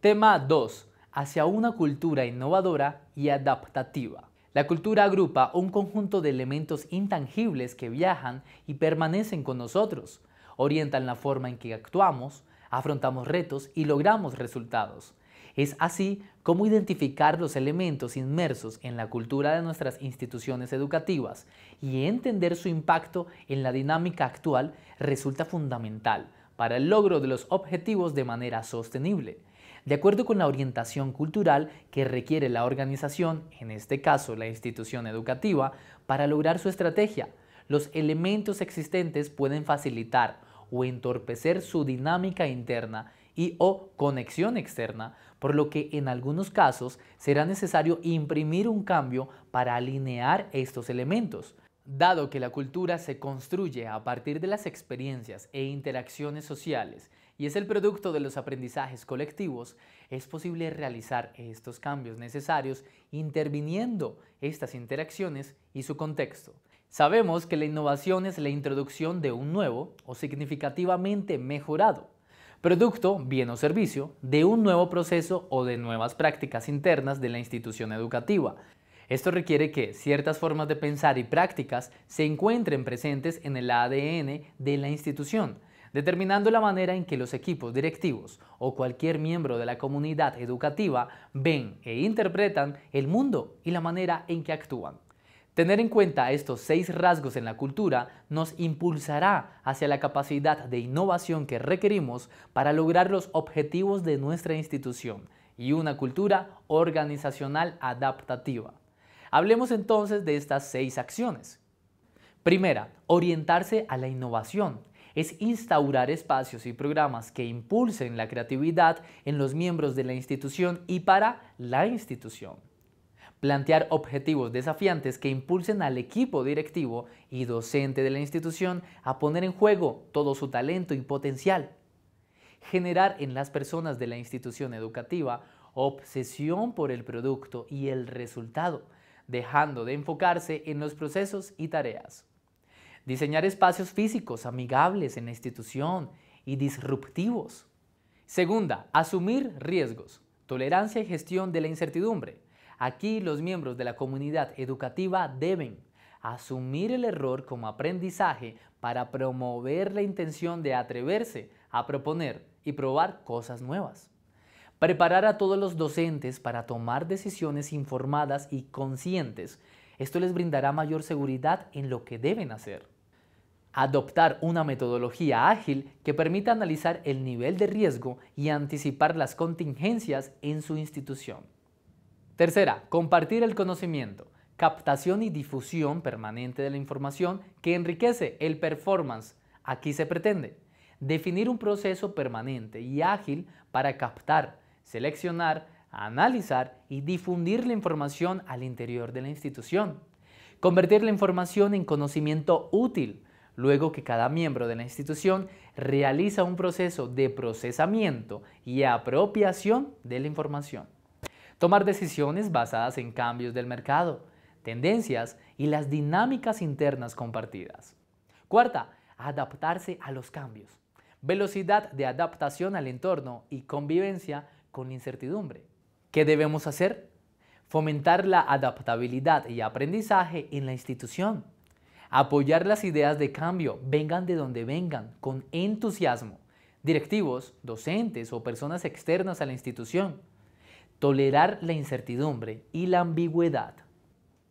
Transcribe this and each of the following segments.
Tema 2. Hacia una cultura innovadora y adaptativa. La cultura agrupa un conjunto de elementos intangibles que viajan y permanecen con nosotros, orientan la forma en que actuamos, afrontamos retos y logramos resultados. Es así como identificar los elementos inmersos en la cultura de nuestras instituciones educativas y entender su impacto en la dinámica actual resulta fundamental para el logro de los objetivos de manera sostenible, de acuerdo con la orientación cultural que requiere la organización, en este caso la institución educativa, para lograr su estrategia. Los elementos existentes pueden facilitar o entorpecer su dinámica interna y o conexión externa, por lo que en algunos casos será necesario imprimir un cambio para alinear estos elementos. Dado que la cultura se construye a partir de las experiencias e interacciones sociales y es el producto de los aprendizajes colectivos, es posible realizar estos cambios necesarios interviniendo estas interacciones y su contexto. Sabemos que la innovación es la introducción de un nuevo o significativamente mejorado producto, bien o servicio de un nuevo proceso o de nuevas prácticas internas de la institución educativa, esto requiere que ciertas formas de pensar y prácticas se encuentren presentes en el ADN de la institución, determinando la manera en que los equipos directivos o cualquier miembro de la comunidad educativa ven e interpretan el mundo y la manera en que actúan. Tener en cuenta estos seis rasgos en la cultura nos impulsará hacia la capacidad de innovación que requerimos para lograr los objetivos de nuestra institución y una cultura organizacional adaptativa. Hablemos entonces de estas seis acciones. Primera, orientarse a la innovación, es instaurar espacios y programas que impulsen la creatividad en los miembros de la institución y para la institución. Plantear objetivos desafiantes que impulsen al equipo directivo y docente de la institución a poner en juego todo su talento y potencial. Generar en las personas de la institución educativa obsesión por el producto y el resultado, dejando de enfocarse en los procesos y tareas. Diseñar espacios físicos amigables en la institución y disruptivos. Segunda, asumir riesgos, tolerancia y gestión de la incertidumbre. Aquí los miembros de la comunidad educativa deben asumir el error como aprendizaje para promover la intención de atreverse a proponer y probar cosas nuevas. Preparar a todos los docentes para tomar decisiones informadas y conscientes. Esto les brindará mayor seguridad en lo que deben hacer. Adoptar una metodología ágil que permita analizar el nivel de riesgo y anticipar las contingencias en su institución. Tercera, compartir el conocimiento, captación y difusión permanente de la información que enriquece el performance. Aquí se pretende definir un proceso permanente y ágil para captar, seleccionar, analizar y difundir la información al interior de la institución. Convertir la información en conocimiento útil, luego que cada miembro de la institución realiza un proceso de procesamiento y apropiación de la información. Tomar decisiones basadas en cambios del mercado, tendencias y las dinámicas internas compartidas. Cuarta, adaptarse a los cambios. Velocidad de adaptación al entorno y convivencia con incertidumbre. ¿Qué debemos hacer? Fomentar la adaptabilidad y aprendizaje en la institución. Apoyar las ideas de cambio, vengan de donde vengan, con entusiasmo. Directivos, docentes o personas externas a la institución. Tolerar la incertidumbre y la ambigüedad.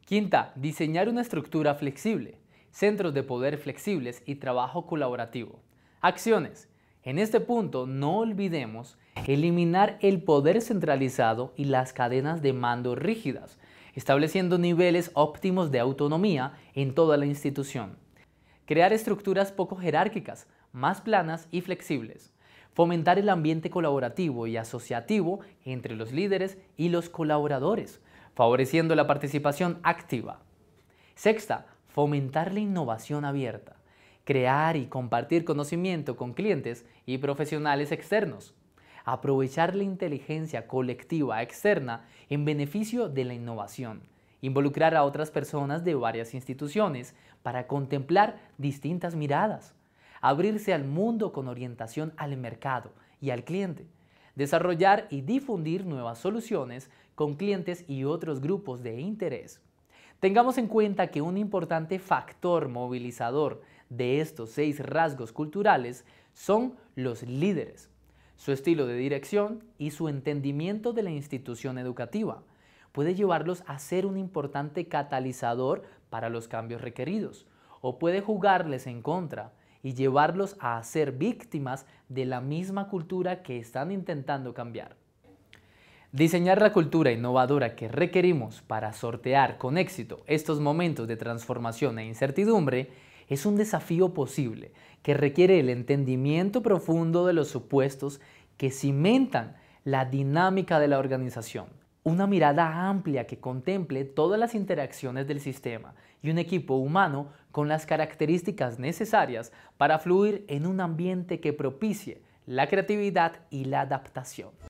Quinta, diseñar una estructura flexible, centros de poder flexibles y trabajo colaborativo. Acciones. En este punto, no olvidemos eliminar el poder centralizado y las cadenas de mando rígidas, estableciendo niveles óptimos de autonomía en toda la institución. Crear estructuras poco jerárquicas, más planas y flexibles. Fomentar el ambiente colaborativo y asociativo entre los líderes y los colaboradores, favoreciendo la participación activa. Sexta, fomentar la innovación abierta crear y compartir conocimiento con clientes y profesionales externos, aprovechar la inteligencia colectiva externa en beneficio de la innovación, involucrar a otras personas de varias instituciones para contemplar distintas miradas, abrirse al mundo con orientación al mercado y al cliente, desarrollar y difundir nuevas soluciones con clientes y otros grupos de interés. Tengamos en cuenta que un importante factor movilizador de estos seis rasgos culturales son los líderes, su estilo de dirección y su entendimiento de la institución educativa puede llevarlos a ser un importante catalizador para los cambios requeridos, o puede jugarles en contra y llevarlos a ser víctimas de la misma cultura que están intentando cambiar. Diseñar la cultura innovadora que requerimos para sortear con éxito estos momentos de transformación e incertidumbre es un desafío posible que requiere el entendimiento profundo de los supuestos que cimentan la dinámica de la organización. Una mirada amplia que contemple todas las interacciones del sistema y un equipo humano con las características necesarias para fluir en un ambiente que propicie la creatividad y la adaptación.